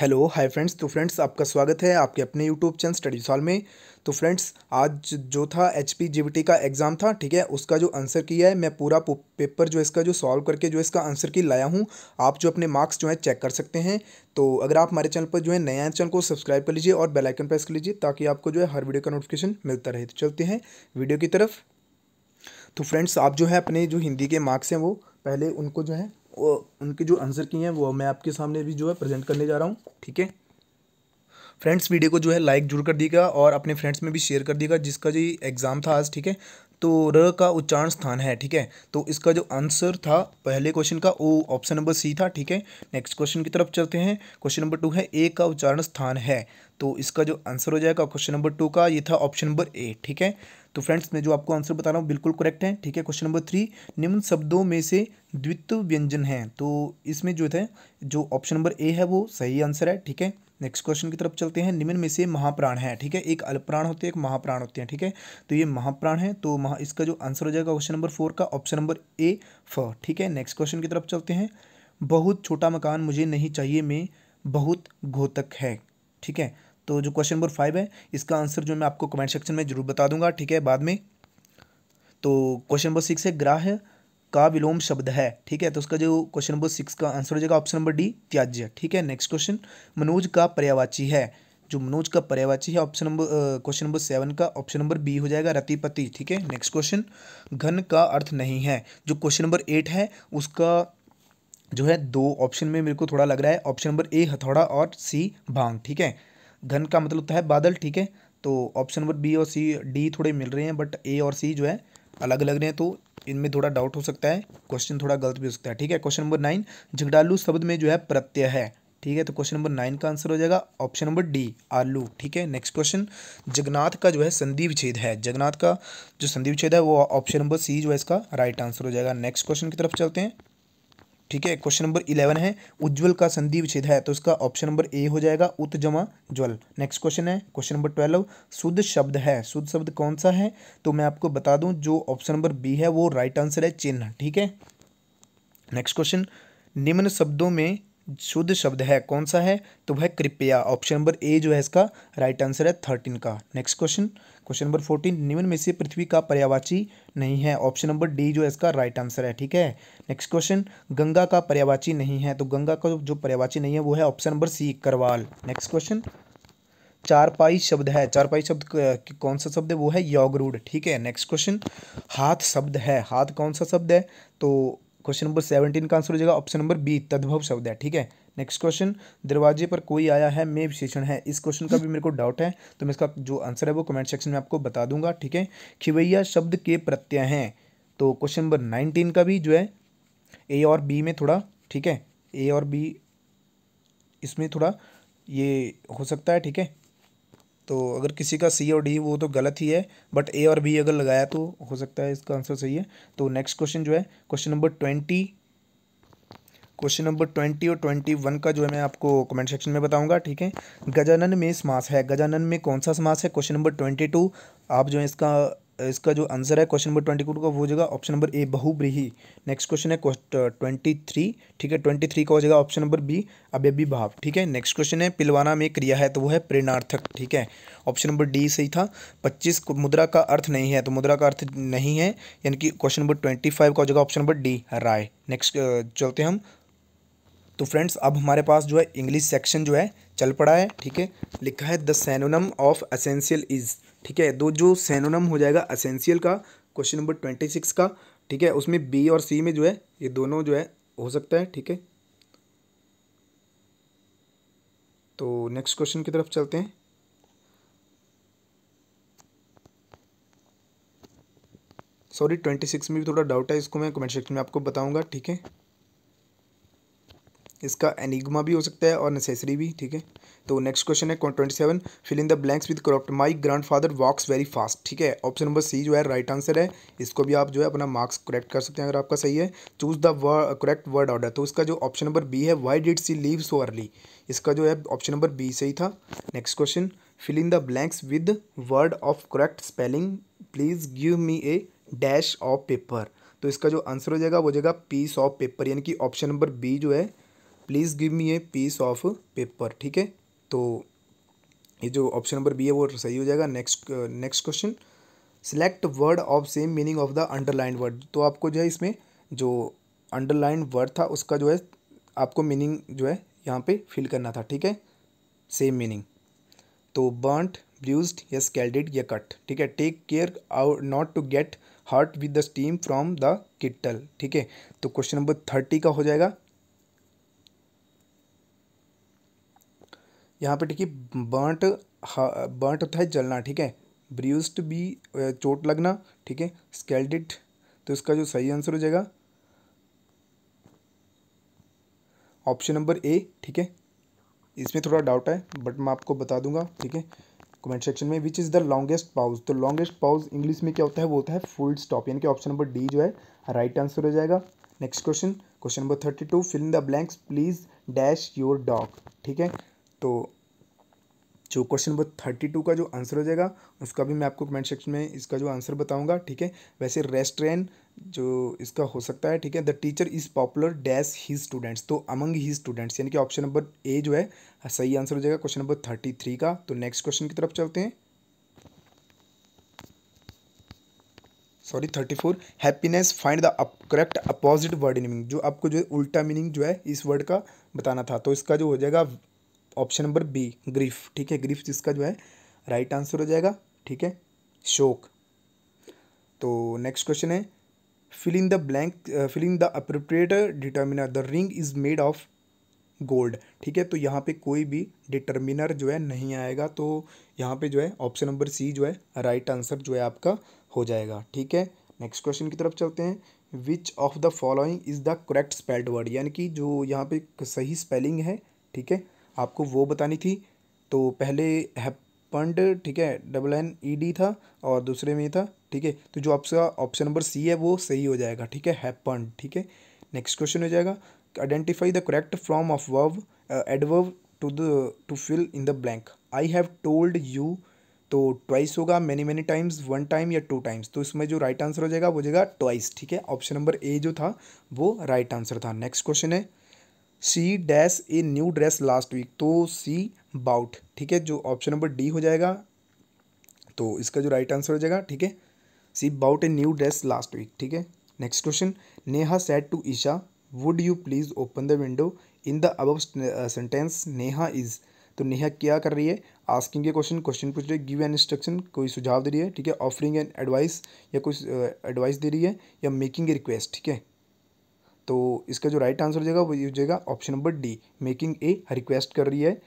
Hello hi friends तो friends आपका स्वागत है आपके अपने यूट्यूब चैनल स्टडी सॉल में तो फ्रेंड्स आज जो था एच पी का एग्ज़ाम था ठीक है उसका जो आंसर किया है मैं पूरा पेपर जो इसका जो सॉल्व करके जो इसका आंसर की लाया हूँ आप जो अपने मार्क्स जो है चेक कर सकते हैं तो अगर आप हमारे चैनल पर जो है नए चैनल को सब्सक्राइब कर लीजिए और बेलाइकन प्रेस कर लीजिए ताकि आपको जो है हर वीडियो का नोटिफिकेशन मिलता रहे तो चलते हैं वीडियो की तरफ तो फ्रेंड्स आप जो है अपने जो हिंदी के मार्क्स हैं वो पहले उनको जो है उनके जो आंसर किए हैं वो मैं आपके सामने भी जो है प्रेजेंट करने जा रहा हूँ ठीक है फ्रेंड्स वीडियो को जो है लाइक जरूर कर दिएगा और अपने फ्रेंड्स में भी शेयर कर दिएगा जिसका जो एग्ज़ाम था आज ठीक है तो र का उच्चारण स्थान है ठीक है तो इसका जो आंसर था पहले क्वेश्चन का वो ऑप्शन नंबर सी था ठीक है नेक्स्ट क्वेश्चन की तरफ चलते हैं क्वेश्चन नंबर टू है ए का उच्चारण स्थान है तो इसका जो आंसर हो जाएगा क्वेश्चन नंबर टू का ये था ऑप्शन नंबर ए ठीक है तो फ्रेंड्स मैं जो आपको आंसर बता रहा हूँ बिल्कुल करेक्ट है ठीक है क्वेश्चन नंबर थ्री निम्न शब्दों में से द्वित्व व्यंजन है तो इसमें जो है जो ऑप्शन नंबर ए है वो सही आंसर है ठीक है नेक्स्ट क्वेश्चन की तरफ चलते हैं निम्न में से महाप्राण है ठीक है एक अल्पप्राण होते हैं एक महाप्राण होते हैं ठीक है तो ये महाप्राण है तो महा इसका जो आंसर हो जाएगा क्वेश्चन नंबर फोर का ऑप्शन नंबर ए फ ठीक है नेक्स्ट क्वेश्चन की तरफ चलते हैं बहुत छोटा मकान मुझे नहीं चाहिए में बहुत घोतक है ठीक है तो जो क्वेश्चन नंबर फाइव है इसका आंसर जो मैं आपको कमेंट सेक्शन में जरूर बता दूंगा ठीक है बाद में तो क्वेश्चन नंबर सिक्स है ग्राह का विलोम शब्द है ठीक है तो उसका जो क्वेश्चन नंबर सिक्स का आंसर हो जाएगा ऑप्शन नंबर डी त्याज्य ठीक है नेक्स्ट क्वेश्चन मनोज का पर्यावाची है जो मनोज का पर्यावाची है option number question number seven का ऑप्शन नंबर बी हो जाएगा रतिपति ठीक है नेक्स्ट क्वेश्चन घन का अर्थ नहीं है जो क्वेश्चन नंबर एट है उसका जो है दो ऑप्शन में मेरे को थोड़ा लग रहा है ऑप्शन नंबर ए हथौड़ा और सी भांग ठीक है घन का मतलब होता तो है बादल ठीक है तो ऑप्शन नंबर बी और सी डी थोड़े मिल रहे हैं बट ए और सी जो है अलग अलग रहे हैं तो इनमें थोड़ा डाउट हो सकता है क्वेश्चन थोड़ा गलत भी हो सकता है ठीक है क्वेश्चन नंबर नाइन झगड़ालू शब्द में जो है प्रत्यय है ठीक है तो क्वेश्चन नंबर नाइन का आंसर हो जाएगा ऑप्शन नंबर डी आलू ठीक है नेक्स्ट क्वेश्चन जगन्नाथ का जो है संधि विच्छेद है जगन्नाथ का जो संधि विच्छेद है वो ऑप्शन नंबर सी जो है इसका राइट आंसर हो जाएगा नेक्स्ट क्वेश्चन की तरफ चलते हैं ठीक है क्वेश्चन नंबर इलेवन है उज्ज्वल का संधि विच्छेद है तो इसका ऑप्शन नंबर ए हो जाएगा उत जमा ज्वल नेक्स्ट क्वेश्चन है क्वेश्चन नंबर ट्वेल्व शुद्ध शब्द है शुद्ध शब्द कौन सा है तो मैं आपको बता दूं जो ऑप्शन नंबर बी है वो राइट आंसर है चिन्ह ठीक है नेक्स्ट क्वेश्चन निम्न शब्दों में शुद्ध शब्द है कौन सा है तो वह कृपया ऑप्शन नंबर ए जो है इसका राइट आंसर है थर्टीन का next question question number fourteen निम्न में से पृथ्वी का पर्यावाची नहीं है ऑप्शन नंबर डी जो इसका राइट आंसर है ठीक है नेक्स्ट क्वेश्चन गंगा का पर्यावाची नहीं है तो गंगा का जो पर्यावाची नहीं है वो है ऑप्शन नंबर सी करवाल नेक्स्ट क्वेश्चन चारपाई शब्द है चारपाई शब्द कौन सा शब्द है वो है योगरूड ठीक है नेक्स्ट क्वेश्चन हाथ शब्द है हाथ कौन सा शब्द है तो क्वेश्चन नंबर सेवनटीन का आंसर हो जाएगा ऑप्शन नंबर बी तद्भव शब्द है ठीक है नेक्स्ट क्वेश्चन दरवाजे पर कोई आया है मे विशेषण है इस क्वेश्चन का भी मेरे को डाउट है तो मैं इसका जो आंसर है वो कमेंट सेक्शन में आपको बता दूंगा ठीक है खिवैया शब्द के प्रत्यय हैं तो क्वेश्चन नंबर नाइनटीन का भी जो है ए और बी में थोड़ा ठीक है ए और बी इसमें थोड़ा ये हो सकता है ठीक है तो अगर किसी का सी और डी वो तो गलत ही है बट ए और बी अगर लगाया तो हो सकता है इसका आंसर सही है तो नेक्स्ट क्वेश्चन जो है question number twenty question number twenty और ट्वेंटी वन का जो है मैं आपको कमेंट सेक्शन में बताऊंगा ठीक है गजानन में समास है गजानन में कौन सा समास है क्वेश्चन नंबर ट्वेंटी टू आप जो है इसका इसका जो आंसर है क्वेश्चन नंबर ट्वेंटी टू का वो हो जाएगा ऑप्शन नंबर ए बहुब्रीही नेक्स्ट क्वेश्चन है ट्वेंटी थ्री uh, ठीक है ट्वेंटी थ्री का हो जाएगा ऑप्शन नंबर बी अव्यवी भाव ठीक है नेक्स्ट क्वेश्चन है पिलवाना में क्रिया है तो वो है प्रेरणार्थक ठीक है ऑप्शन नंबर डी सही था पच्चीस मुद्रा का अर्थ नहीं है तो मुद्रा का अर्थ नहीं है यानी कि क्वेश्चन नंबर ट्वेंटी फाइव का हो जाएगा ऑप्शन नंबर डी राय नेक्स्ट uh, चलते हम तो फ्रेंड्स अब हमारे पास जो है इंग्लिश सेक्शन जो है चल पड़ा है ठीक है लिखा है the synonym of essential is ठीक है दो जो सैनोनम हो जाएगा असेंशियल का क्वेश्चन नंबर ट्वेंटी सिक्स का ठीक है उसमें बी और सी में जो है ये दोनों जो है हो सकता है ठीक है तो नेक्स्ट क्वेश्चन की तरफ चलते हैं सॉरी ट्वेंटी सिक्स में भी थोड़ा डाउट है इसको मैं कमेंट सेक्शन में आपको बताऊंगा ठीक है इसका एनिग्मा भी हो सकता है और नेसेसरी भी ठीक है तो नेक्स्ट क्वेश्चन है twenty seven fill in the blanks with correct my grand father walks very fast ठीक है ऑप्शन नंबर सी जो है राइट आंसर है इसको भी आप जो है अपना मार्क्स करेक्ट कर सकते हैं अगर आपका सही है choose the correct word order तो इसका जो ऑप्शन नंबर बी है why did she leave so early इसका जो है ऑप्शन नंबर बी सही था next question fill in the blanks with word of correct spelling please give me a dash of paper तो इसका जो आंसर हो जाएगा वो जाएगा पीस ऑफ पेपर यानी कि ऑप्शन नंबर बी जो है please give me a piece of paper ठीक है तो ये जो ऑप्शन नंबर बी है वो सही हो जाएगा next next question select word of same meaning of the underline word तो आपको जो है इसमें जो अंडरलाइन वर्ड था उसका जो है आपको मीनिंग जो है यहाँ पे फिल करना था ठीक है सेम मीनिंग तो बर्नट ब्रूज या स्केल्डेड या कट ठीक है take care out not to get hurt with the steam from the kettle ठीक है तो क्वेश्चन नंबर थर्टी का हो जाएगा यहाँ पे देखिए बर्ट बर्ट होता है जलना ठीक है ब्रूस्ड बी चोट लगना ठीक है स्केल्डिट तो इसका जो सही आंसर हो जाएगा ऑप्शन नंबर ए ठीक है इसमें थोड़ा डाउट है बट मैं आपको बता दूंगा ठीक है कमेंट सेक्शन में which is the longest pause तो लॉन्गेस्ट पाउज इंग्लिश में क्या होता है वो होता है फुल स्टॉप यानी कि ऑप्शन नंबर डी जो है राइट आंसर हो जाएगा next question question number thirty two fill in the blanks please dash your dog ठीक है तो जो क्वेश्चन नंबर थर्टी टू का जो आंसर हो जाएगा उसका भी मैं आपको कमेंट सेक्शन में इसका जो आंसर बताऊंगा ठीक है वैसे रेस्ट्रेन जो इसका हो सकता है ठीक है the teacher is popular dash the students तो अमंग ही स्टूडेंट्स यानी कि ऑप्शन नंबर ए जो है सही आंसर हो जाएगा क्वेश्चन नंबर थर्टी थ्री का तो नेक्स्ट क्वेश्चन की तरफ चलते हैं sorry thirty four happiness find the up correct opposite word meaning जो आपको जो है उल्टा मीनिंग जो है इस वर्ड का बताना था तो इसका जो हो जाएगा ऑप्शन नंबर बी ग्रीफ ठीक है ग्रीफ जिसका जो है राइट आंसर हो जाएगा ठीक है शोक तो नेक्स्ट क्वेश्चन है filling the blank filling the appropriate determiner the ring is made of gold ठीक है तो यहाँ पे कोई भी डिटर्मिनर जो है नहीं आएगा तो यहाँ पे जो है ऑप्शन नंबर सी जो है राइट आंसर जो है आपका हो जाएगा ठीक है नेक्स्ट क्वेश्चन की तरफ चलते हैं which of the following is the correct spelled word यानी कि जो यहाँ पे सही स्पेलिंग है ठीक है आपको वो बतानी थी तो पहले हैपन्ड ठीक है डबल एन ई डी था और दूसरे में था ठीक है तो जो आपका ऑप्शन नंबर सी है वो सही हो जाएगा ठीक है हैपन्ड ठीक है नेक्स्ट क्वेश्चन हो जाएगा identify the correct form of verb adverb to the to fill in the blank I have told you तो ट्वाइस होगा many many times one time या टू टाइम्स तो इसमें जो राइट right आंसर हो जाएगा वो जाएगा ट्वाइस ठीक है ऑप्शन नंबर ए जो था वो राइट right आंसर था नेक्स्ट क्वेश्चन है she dash a new dress last week तो सी बाउट ठीक है जो ऑप्शन नंबर डी हो जाएगा तो इसका जो राइट आंसर हो जाएगा ठीक है she bought a new dress last week ठीक है next question Neha said to Isha would you please open the window in the above sentence Neha is तो नेहा क्या कर रही है आस्किंग ए क्वेश्चन क्वेश्चन पूछ रही है गिव एन इंस्ट्रक्शन कोई सुझाव दे रही है ठीक है ऑफरिंग एन एडवाइस या कोई एडवाइस दे रही है या मेकिंग ए रिक्वेस्ट ठीक है तो इसका जो राइट आंसर हो जाएगा वो ये हो जाएगा option number D making a request कर रही है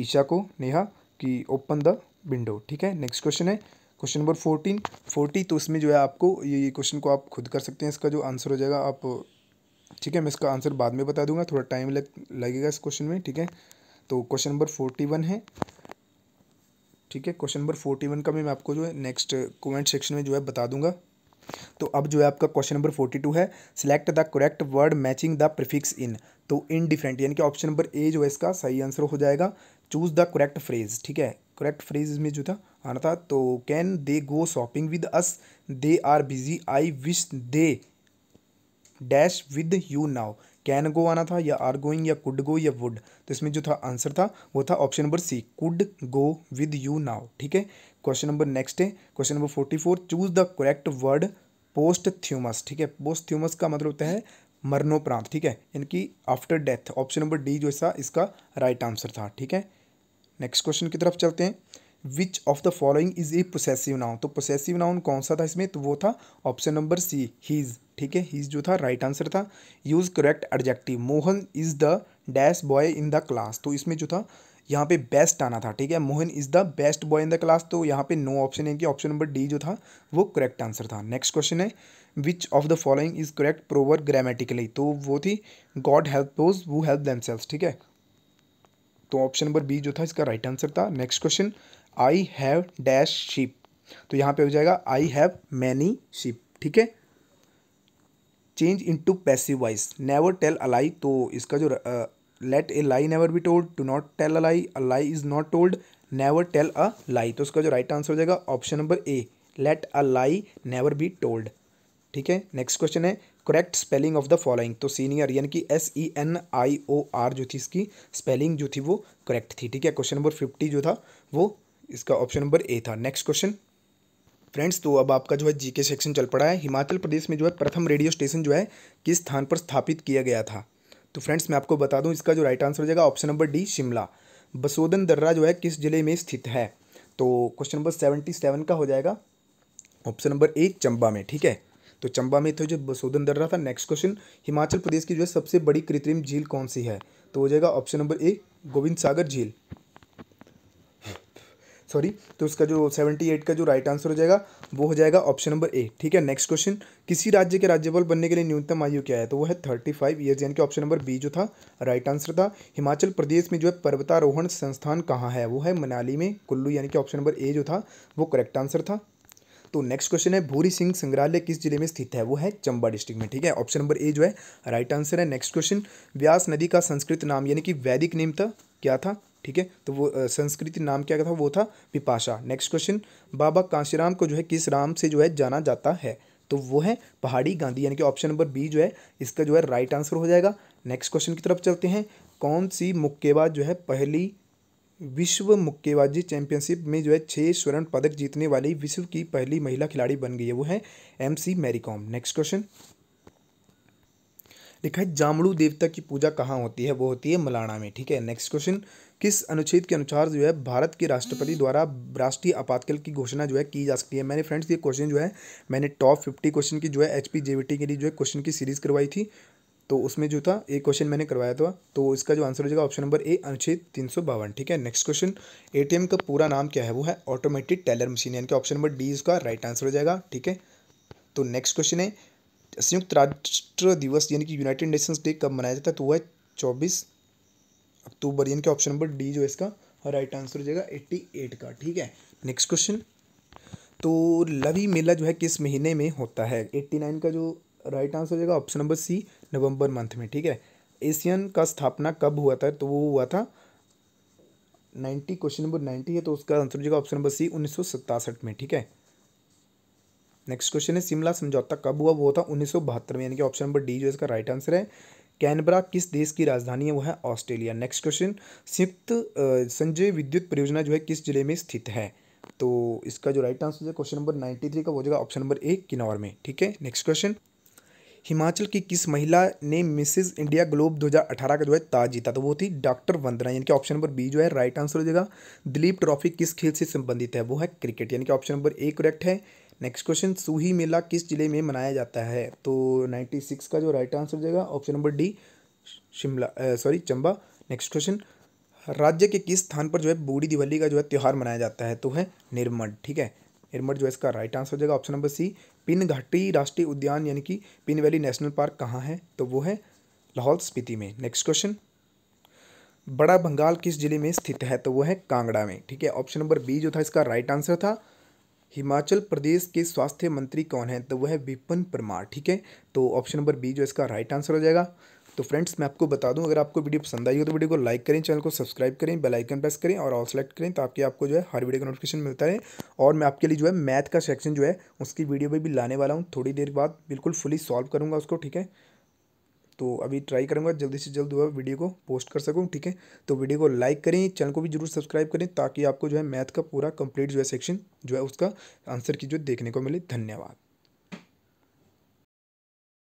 ईशा को नेहा कि ओपन द विंडो ठीक है नेक्स्ट क्वेश्चन है क्वेश्चन नंबर फोर्टीन फोर्टी तो इसमें जो है आपको ये क्वेश्चन को आप खुद कर सकते हैं इसका जो आंसर हो जाएगा आप ठीक है मैं इसका आंसर बाद में बता दूंगा थोड़ा टाइम लग लगेगा इस क्वेश्चन में ठीक है तो क्वेश्चन नंबर फोर्टी वन है ठीक है क्वेश्चन नंबर फोर्टी वन का भी मैं आपको जो है नेक्स्ट कमेंट सेक्शन में जो है बता दूंगा तो अब जो है आपका क्वेश्चन नंबर फोर्टी टू है select the correct word matching the prefix in तो इन डिफरेंट यानी कि ऑप्शन नंबर ए जो है इसका सही आंसर हो जाएगा चूज़ द करेक्ट फ्रेज ठीक है करेक्ट फ्रेज में जो था आना हाँ था तो can they go shopping with us they are busy I wish they dash with you now can go आना था या आर गोइंग या कुड गो या वुड तो इसमें जो था आंसर था वो था option number C could go with you now ठीक है क्वेश्चन नंबर नेक्स्ट है question number forty four choose the correct word posthumous ठीक है पोस्ट थ्यूमस का मतलब होता है मरणोपरांत ठीक है इनकी after death option number D जो है इसका राइट आंसर था ठीक है नेक्स्ट क्वेश्चन की तरफ चलते हैं which of the following is a possessive noun तो प्रोसेसिव नाउन कौन सा था इसमें तो वो था ऑप्शन नंबर सी हीज ठीक है हीज जो था राइट right आंसर था use correct adjective Mohan is the dash boy in the class तो इसमें जो था यहाँ पे बेस्ट आना था ठीक है Mohan is the best boy in the class तो यहाँ पे नो ऑप्शन है कि ऑप्शन नंबर डी जो था वो करेक्ट आंसर था नेक्स्ट क्वेश्चन है which of the following is correct proper grammatically तो वो थी God help those who help them ठीक है तो ऑप्शन नंबर बी जो था इसका राइट right आंसर था next question I have dash ship तो यहाँ पे हो जाएगा आई हैव मैनी शिप ठीक है change in to passive voice never tell a lie तो इसका जो uh, let a lie never be told to not tell a lie a lie is not told never tell a lie तो उसका जो right answer हो जाएगा option number A let a lie never be told ठीक है next question है correct spelling of the following तो senior यानी कि एस ई एन आई ओ आर जो थी इसकी स्पेलिंग जो थी वो करेक्ट थी ठीक है क्वेश्चन नंबर फिफ्टी जो था वो इसका ऑप्शन नंबर ए था नेक्स्ट क्वेश्चन फ्रेंड्स तो अब आपका जो है जीके सेक्शन चल पड़ा है हिमाचल प्रदेश में जो है प्रथम रेडियो स्टेशन जो है किस स्थान पर स्थापित किया गया था तो फ्रेंड्स मैं आपको बता दूं इसका जो राइट आंसर हो जाएगा ऑप्शन नंबर डी शिमला बसोदन दर्रा जो है किस जिले में स्थित है तो क्वेश्चन नंबर सेवेंटी सेवन का हो जाएगा ऑप्शन नंबर ए चंबा में ठीक है तो चंबा में तो जो बसोदन दर्रा था नेक्स्ट क्वेश्चन हिमाचल प्रदेश की जो है सबसे बड़ी कृत्रिम झील कौन सी है तो हो जाएगा option number A Gobind Sagar झील सॉरी तो इसका जो सेवेंटी एट का जो राइट आंसर हो जाएगा वो हो जाएगा ऑप्शन नंबर ए ठीक है नेक्स्ट क्वेश्चन किसी राज्य के राज्यपाल बनने के लिए न्यूनतम आयु क्या है तो वो है थर्टी फाइव ईयर यानी कि ऑप्शन नंबर बी जो था राइट आंसर था हिमाचल प्रदेश में जो है पर्वतारोहण संस्थान कहाँ है वो है मनाली में कुल्लू यानी कि ऑप्शन नंबर ए जो था वो करेक्ट आंसर था तो नेक्स्ट क्वेश्चन है भूरी सिंह संग्रहालय किस जिले में स्थित है वो है चंबा डिस्ट्रिक्ट में ठीक है ऑप्शन नंबर ए जो है राइट आंसर है नेक्स्ट क्वेश्चन व्यास नदी का संस्कृत नाम यानी कि वैदिक नेम था क्या था ठीक है तो वो संस्कृति नाम क्या था वो था पिपाशा नेक्स्ट क्वेश्चन बाबा कांशीराम को जो है किस राम से जो है जाना जाता है तो वो है पहाड़ी गांधी यानी कि ऑप्शन नंबर बी जो है इसका जो है राइट आंसर हो जाएगा नेक्स्ट क्वेश्चन की तरफ चलते हैं कौन सी मुक्केबाज जो है पहली विश्व मुक्केबाजी चैंपियनशिप में जो है छः स्वर्ण पदक जीतने वाली विश्व की पहली महिला खिलाड़ी बन गई है वो है M C Mary Kom next question लिखा है जामड़ू देवता की पूजा कहाँ होती है वो होती है मलाना में ठीक है नेक्स्ट क्वेश्चन किस अनुच्छेद के अनुसार जो है भारत के राष्ट्रपति हम्म। द्वारा राष्ट्रीय आपातकाल की घोषणा जो है की जा सकती है मैंने फ्रेंड्स ये क्वेश्चन जो है मैंने टॉप फिफ्टी क्वेश्चन की जो है एच पी के लिए जो है क्वेश्चन की सीरीज़ करवाई थी तो उसमें जो था एक क्वेश्चन मैंने करवाया था तो इसका जो आंसर हो जाएगा ऑप्शन नंबर ए अनुच्छेद तीन सौ बावन ठीक है नेक्स्ट क्वेश्चन एटीएम का पूरा नाम क्या है वो है ऑटोमेटिक टेलर मशीन यानी कि ऑप्शन नंबर डी इसका राइट आंसर हो जाएगा ठीक है तो नेक्स्ट क्वेश्चन है संयुक्त राष्ट्र दिवस यानी कि यूनाइटेड नेशंस डे कब मनाया जाता है तो वह चौबीस अक्टूबर यानी कि ऑप्शन नंबर डी जो है इसका राइट आंसर हो जाएगा एट्टी एट का ठीक है नेक्स्ट क्वेश्चन तो लवी मेला जो है किस महीने में होता है एट्टी नाइन का जो राइट आंसर हो जाएगा option number C November month में ठीक है एशियन का स्थापना कब हुआ था तो वो हुआ था नाइन्टी क्वेश्चन नंबर नाइन्टी है तो उसका आंसर हो जाएगा ऑप्शन नंबर सी उन्नीस में ठीक है नेक्स्ट क्वेश्चन है शिमला समझौता कब हुआ वो था उन्नीस में यानी कि ऑप्शन नंबर डी जो इसका राइट आंसर है कैनबरा किस देश की राजधानी है वो है ऑस्ट्रेलिया नेक्स्ट क्वेश्चन संयुक्त संजय विद्युत परियोजना जो है किस जिले में स्थित है तो इसका जो राइट आंसर है क्वेश्चन नंबर नाइन्टी थ्री का वो जगह ऑप्शन नंबर ए किन्नौर में ठीक है नेक्स्ट क्वेश्चन हिमाचल की किस महिला ने मिसेज इंडिया ग्लोब 2018 का जो है ताज जीता तो वो थी डॉक्टर वंदना यानी कि ऑप्शन नंबर बी जो है राइट आंसर हो जाएगा दिलीप ट्रॉफी किस खेल से संबंधित है वो है क्रिकेट यानी कि ऑप्शन नंबर ए करेक्ट है नेक्स्ट क्वेश्चन सूही मेला किस जिले में मनाया जाता है तो नाइन्टी सिक्स का जो राइट आंसर हो जाएगा option number D Shimla sorry Chamba next question राज्य के किस स्थान पर जो है बूढ़ी दिवाली का जो है त्यौहार मनाया जाता है तो है निर्मल ठीक है निर्मल जो है इसका राइट आंसर हो जाएगा ऑप्शन नंबर सी पिन घाटी राष्ट्रीय उद्यान यानी कि पिन वैली नेशनल पार्क कहाँ है तो वो है लाहौल स्पीति में नेक्स्ट क्वेश्चन बड़ा बंगाल किस जिले में स्थित है तो वो है कांगड़ा में ठीक है ऑप्शन नंबर बी जो था इसका राइट आंसर था हिमाचल प्रदेश के स्वास्थ्य मंत्री कौन है तो वह है विपिन परमार ठीक है तो ऑप्शन नंबर बी जो इसका राइट आंसर हो जाएगा तो फ्रेंड्स मैं आपको बता दूं अगर आपको वीडियो पसंद आई हो तो वीडियो को लाइक करें चैनल को सब्सक्राइब करें बेल आइकन प्रेस करें और ऑल सेलेक्ट करें तो आपके आपको जो है हर वीडियो का नोटिफिकेशन मिलता रहे और मैं आपके लिए जो है मैथ का सेक्शन जो है उसकी वीडियो भी, भी लाने वाला हूँ थोड़ी देर बाद बिल्कुल फुली सॉल्व करूँगा उसको ठीक है तो अभी ट्राई करूँगा जल्दी से जल्द वह वीडियो को पोस्ट कर सकूँ ठीक है तो वीडियो को लाइक करें चैनल को भी जरूर सब्सक्राइब करें ताकि आपको जो है मैथ का पूरा कंप्लीट जो है सेक्शन जो है उसका आंसर की जो देखने को मिले धन्यवाद